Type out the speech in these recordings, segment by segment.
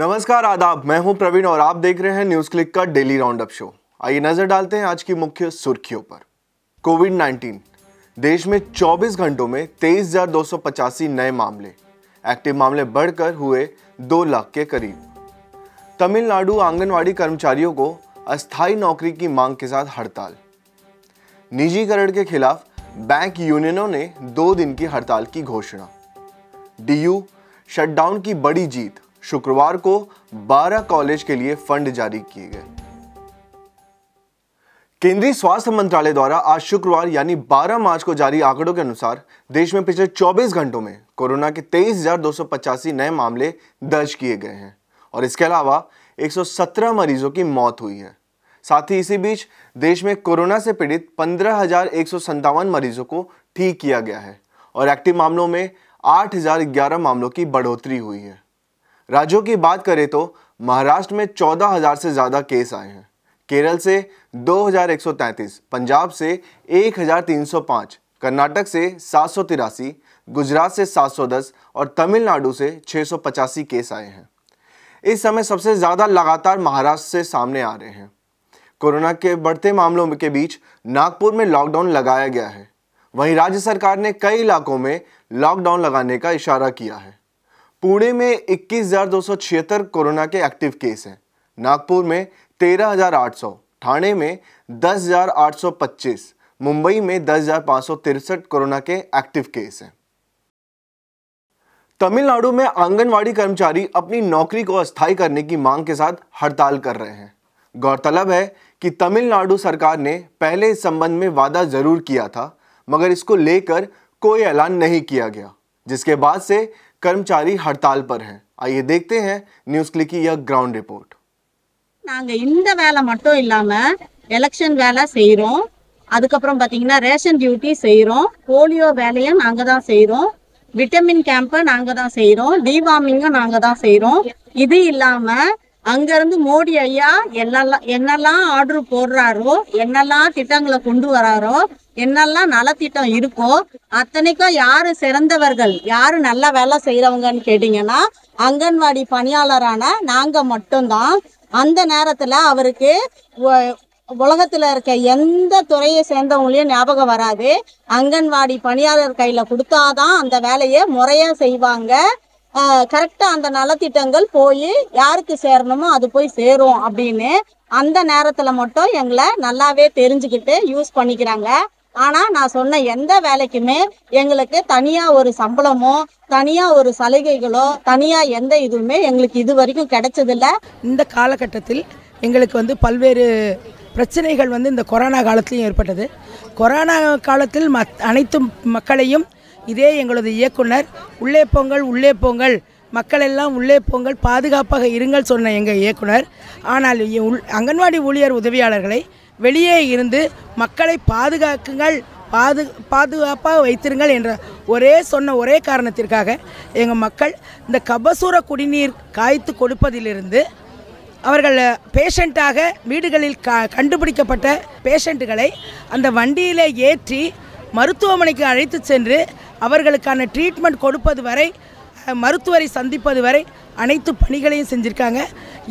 नमस्कार आदाब मैं हूं प्रवीण और आप देख रहे हैं न्यूज क्लिक का डेली राउंड अप शो आइए नजर डालते हैं आज की मुख्य सुर्खियों पर कोविड 19 देश में 24 घंटों में तेईस नए मामले एक्टिव मामले बढ़कर हुए दो लाख के करीब तमिलनाडु आंगनवाड़ी कर्मचारियों को अस्थायी नौकरी की मांग के साथ हड़ताल निजीकरण के खिलाफ बैंक यूनियनों ने दो दिन की हड़ताल की घोषणा डीयू शटडाउन की बड़ी जीत शुक्रवार को 12 कॉलेज के लिए फंड जारी किए गए केंद्रीय स्वास्थ्य मंत्रालय द्वारा आज शुक्रवार यानी 12 मार्च को जारी आंकड़ों के अनुसार देश में पिछले 24 घंटों में कोरोना के तेईस नए मामले दर्ज किए गए हैं और इसके अलावा 117 मरीजों की मौत हुई है साथ ही इसी बीच देश में कोरोना से पीड़ित पंद्रह मरीजों को ठीक किया गया है और एक्टिव मामलों में 8,011 मामलों की बढ़ोतरी हुई है राज्यों की बात करें तो महाराष्ट्र में 14,000 से ज़्यादा केस आए हैं केरल से 2,133, पंजाब से 1,305, कर्नाटक से सात गुजरात से 710 और तमिलनाडु से छः केस आए हैं इस समय सबसे ज़्यादा लगातार महाराष्ट्र से सामने आ रहे हैं कोरोना के बढ़ते मामलों के बीच नागपुर में लॉकडाउन लगाया गया है वहीं राज्य सरकार ने कई इलाकों में लॉकडाउन लगाने का इशारा किया है पुणे में इक्कीस कोरोना के एक्टिव केस हैं नागपुर में 13,800, ठाणे में 10,825, मुंबई में दस कोरोना के एक्टिव केस हैं तमिलनाडु में आंगनवाड़ी कर्मचारी अपनी नौकरी को अस्थाई करने की मांग के साथ हड़ताल कर रहे हैं गौरतलब है कि तमिलनाडु सरकार ने पहले इस संबंध में वादा जरूर किया था मगर इसको लेकर कोई ऐलान नहीं किया गया जिसके बाद से कर्मचारी हड़ताल पर हैं आइए देखते हैं न्यूज क्लिक की यह ग्राउंड रिपोर्ट நாங்க இந்த வேலை மட்டும் இல்லாம எலெக்ஷன் வேலை செய்யறோம் அதுக்கப்புறம் பாத்தீங்கன்னா ரேஷன் டியூட்டி செய்யறோம் போலியோ வேலையும் நாங்க தான் செய்யறோம் விட்டமின் கேம்பை நாங்க தான் செய்யறோம் டிவார்மிங்கும் நாங்க தான் செய்யறோம் இது இல்லாம அங்கேருந்து மோடி ஐயா என்னெல்லாம் என்னெல்லாம் ஆர்டர் போடுறாரோ என்னெல்லாம் திட்டங்களை கொண்டு வராரோ என்னெல்லாம் நலத்திட்டம் இருக்கோ அத்தனைக்கும் யாரு சிறந்தவர்கள் யாரு நல்ல வேலை செய்யறவங்கன்னு கேட்டீங்கன்னா அங்கன்வாடி பணியாளரான நாங்க மட்டும்தான் அந்த நேரத்துல அவருக்கு உலகத்துல இருக்க எந்த துறையை சேர்ந்தவங்களையும் ஞாபகம் வராது அங்கன்வாடி பணியாளர் கையில கொடுத்தாதான் அந்த வேலையை முறையா செய்வாங்க கரெக்டாக அந்த நலத்திட்டங்கள் போய் யாருக்கு சேரணுமோ அது போய் சேரும் அப்படின்னு அந்த நேரத்தில் மட்டும் எங்களை நல்லாவே தெரிஞ்சுக்கிட்டு யூஸ் பண்ணிக்கிறாங்க ஆனால் நான் சொன்ன எந்த வேலைக்குமே எங்களுக்கு தனியாக ஒரு சம்பளமோ தனியாக ஒரு சலுகைகளோ தனியாக எந்த இதுவுமே எங்களுக்கு இது வரைக்கும் கிடைச்சதில்ல இந்த காலகட்டத்தில் எங்களுக்கு வந்து பல்வேறு பிரச்சனைகள் வந்து இந்த கொரோனா காலத்திலையும் ஏற்பட்டது கொரோனா காலத்தில் மத் அனைத்து மக்களையும் இதே எங்களது இயக்குனர் உள்ளே போங்கள் உள்ளே போங்கள் மக்கள் எல்லாம் உள்ளே போங்கள் பாதுகாப்பாக இருங்கள் சொன்ன எங்கள் இயக்குனர் ஆனால் அங்கன்வாடி ஊழியர் உதவியாளர்களை வெளியே இருந்து மக்களை பாதுகாக்குங்கள் பாது பாதுகாப்பாக வைத்திருங்கள் என்ற ஒரே சொன்ன ஒரே காரணத்திற்காக எங்கள் மக்கள் இந்த கபசூர குடிநீர் காய்த்து கொடுப்பதிலிருந்து அவர்கள் பேஷண்ட்டாக வீடுகளில் கண்டுபிடிக்கப்பட்ட பேஷண்ட்டுகளை அந்த வண்டியில் ஏற்றி மருத்துவமனைக்கு அழைத்து சென்று அவர்களுக்கான ட்ரீட்மெண்ட் கொடுப்பது வரை மருத்துவரை சந்திப்பது வரை அனைத்து பணிகளையும் செஞ்சுருக்காங்க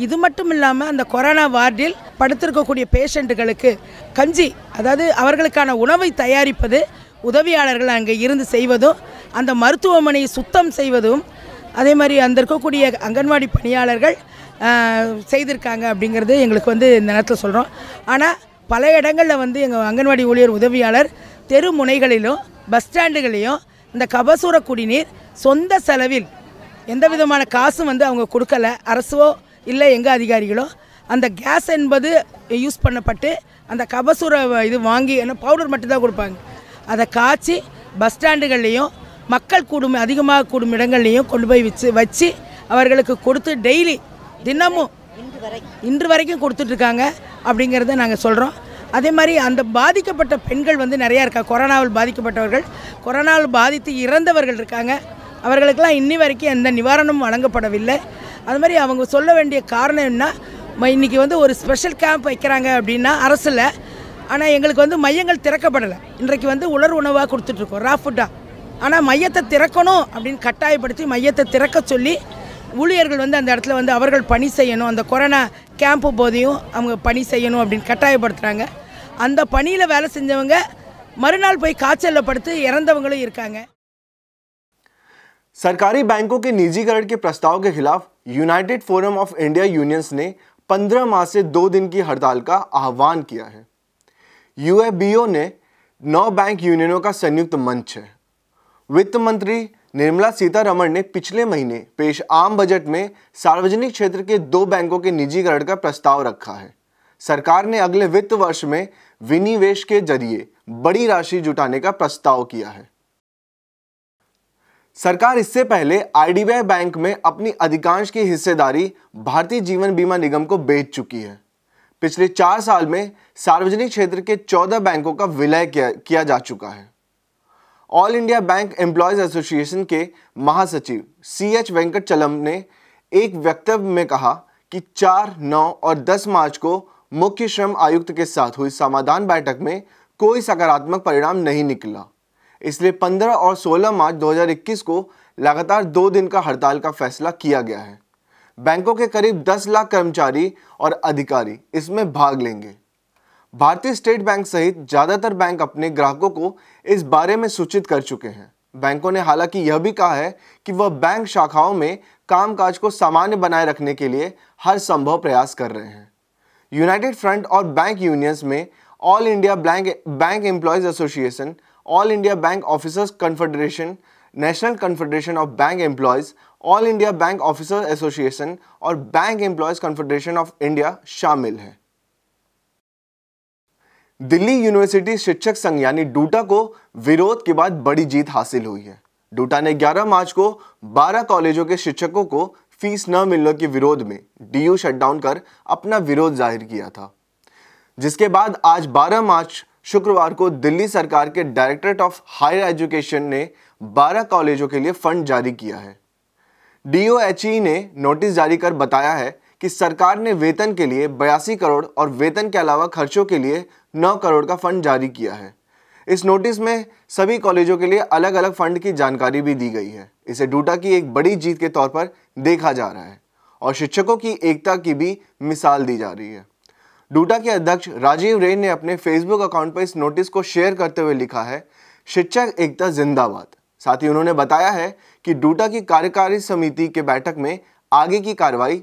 இது மட்டும் இல்லாமல் அந்த கொரோனா வார்டில் படுத்திருக்கக்கூடிய பேஷண்ட்டுகளுக்கு கஞ்சி அதாவது அவர்களுக்கான உணவை தயாரிப்பது உதவியாளர்கள் அங்கே இருந்து செய்வதும் அந்த மருத்துவமனையை சுத்தம் செய்வதும் அதே மாதிரி அந்த இருக்கக்கூடிய அங்கன்வாடி பணியாளர்கள் செய்திருக்காங்க அப்படிங்கிறது எங்களுக்கு வந்து இந்த நேரத்தில் சொல்கிறோம் ஆனால் பல இடங்களில் வந்து எங்கள் அங்கன்வாடி ஊழியர் உதவியாளர் தெரு முனைகளிலும் பஸ் ஸ்டாண்டுகளையும் இந்த கபசூர குடிநீர் சொந்த செலவில் எந்த விதமான காசும் வந்து அவங்க கொடுக்கல அரசோ இல்லை எங்கள் அதிகாரிகளோ அந்த கேஸ் என்பது யூஸ் பண்ணப்பட்டு அந்த கபசூர இது வாங்கி என்ன பவுடர் மட்டும்தான் கொடுப்பாங்க அதை காய்ச்சி பஸ் ஸ்டாண்டுகள்லேயும் மக்கள் கூடும் அதிகமாக கூடும் இடங்கள்லையும் கொண்டு போய் வச்சு வச்சு அவர்களுக்கு கொடுத்து டெய்லி தினமும் இன்று வரைக்கும் கொடுத்துட்ருக்காங்க அப்படிங்கிறத நாங்கள் சொல்கிறோம் அதே மாதிரி அந்த பாதிக்கப்பட்ட பெண்கள் வந்து நிறையா இருக்கா கொரோனாவில் பாதிக்கப்பட்டவர்கள் கொரோனாவில் பாதித்து இறந்தவர்கள் இருக்காங்க அவர்களுக்கெல்லாம் இன்னி வரைக்கும் எந்த நிவாரணமும் வழங்கப்படவில்லை அது மாதிரி அவங்க சொல்ல வேண்டிய காரணம் என்ன இன்றைக்கி வந்து ஒரு ஸ்பெஷல் கேம்ப் வைக்கிறாங்க அப்படின்னா அரசில் ஆனால் எங்களுக்கு வந்து மையங்கள் திறக்கப்படலை இன்றைக்கு வந்து உலர் உணவாக கொடுத்துட்ருக்கோம் ரா ஃபுட்டாக ஆனால் மையத்தை திறக்கணும் அப்படின்னு கட்டாயப்படுத்தி மையத்தை திறக்க சொல்லி ஊழியர்கள் வந்து அந்த இடத்துல வந்து அவர்கள் பணி செய்யணும் அந்த கொரோனா கேamp போதியா அவங்க பணி செய்யணும் அப்படிங்கட்டாயப்படுத்துறாங்க அந்த பணியில வேலை செஞ்சவங்க மறுநாள் போய் காச்சல படுத்து இறந்தவங்களும் இருக்காங்க सरकारी बैंकों के निजीकरण के प्रस्ताव के खिलाफ United Forum of India Unions ने 15 मार्च से 2 दिन की हड़ताल का आह्वान किया है यूबीओ ने नौ बैंक यूनियनों का संयुक्त मंच वित्त मंत्री निर्मला सीतारमण ने पिछले महीने पेश आम बजट में सार्वजनिक क्षेत्र के दो बैंकों के निजीकरण का प्रस्ताव रखा है सरकार ने अगले वित्त वर्ष में विनिवेश के जरिए बड़ी राशि जुटाने का प्रस्ताव किया है सरकार इससे पहले आईडीबीआई बैंक में अपनी अधिकांश की हिस्सेदारी भारतीय जीवन बीमा निगम को बेच चुकी है पिछले चार साल में सार्वजनिक क्षेत्र के चौदह बैंकों का विलय किया, किया जा चुका है All India Bank Employees Association के महासचिव सी एच वेंकट चलम ने एक वक्तव्य में कहा कि 4, 9 और 10 मार्च को मुख्य श्रम आयुक्त के साथ हुई समाधान बैठक में कोई सकारात्मक परिणाम नहीं निकला इसलिए 15 और 16 मार्च 2021 को लगातार दो दिन का हड़ताल का फैसला किया गया है बैंकों के करीब 10 लाख कर्मचारी और अधिकारी इसमें भाग लेंगे भारतीय स्टेट बैंक सहित ज़्यादातर बैंक अपने ग्राहकों को इस बारे में सूचित कर चुके हैं बैंकों ने हालांकि यह भी कहा है कि वह बैंक शाखाओं में कामकाज को सामान्य बनाए रखने के लिए हर संभव प्रयास कर रहे हैं यूनाइटेड फ्रंट और बैंक यूनियंस में All India Bank Bank Employees Association All India Bank Officers Confederation National Confederation of Bank Employees All India Bank Officers Association और Bank Employees Confederation of India शामिल हैं दिल्ली यूनिवर्सिटी शिक्षक संघ यानी due to को विरोध के बाद बड़ी जीत हासिल हुई है डूटा ने 11 मार्च को 12 कॉलेजों के शिक्षकों को फीस न मिलने के विरोध में डीयू शटडाउन कर अपना विरोध जाहिर किया था जिसके बाद आज 12 मार्च शुक्रवार को दिल्ली सरकार के डायरेक्टरेट ऑफ हायर एजुकेशन ने 12 कॉलेजों के लिए फंड जारी किया है डी ने नोटिस जारी कर बताया है कि सरकार ने वेतन के लिए बयासी करोड़ और वेतन के अलावा खर्चों के लिए 9 करोड़ का फंड जारी किया है इस नोटिस में सभी कॉलेजों के लिए अलग अलग फंड की जानकारी भी दी गई है इसे डूटा की एक बड़ी जीत के तौर पर देखा जा रहा है और शिक्षकों की एकता की भी मिसाल दी जा रही है डूटा के अध्यक्ष राजीव रेन ने अपने फेसबुक अकाउंट पर इस नोटिस को शेयर करते हुए लिखा है शिक्षक एकता जिंदाबाद साथ ही उन्होंने बताया है कि डूटा की कार्यकारी समिति के बैठक में आगे की कार्रवाई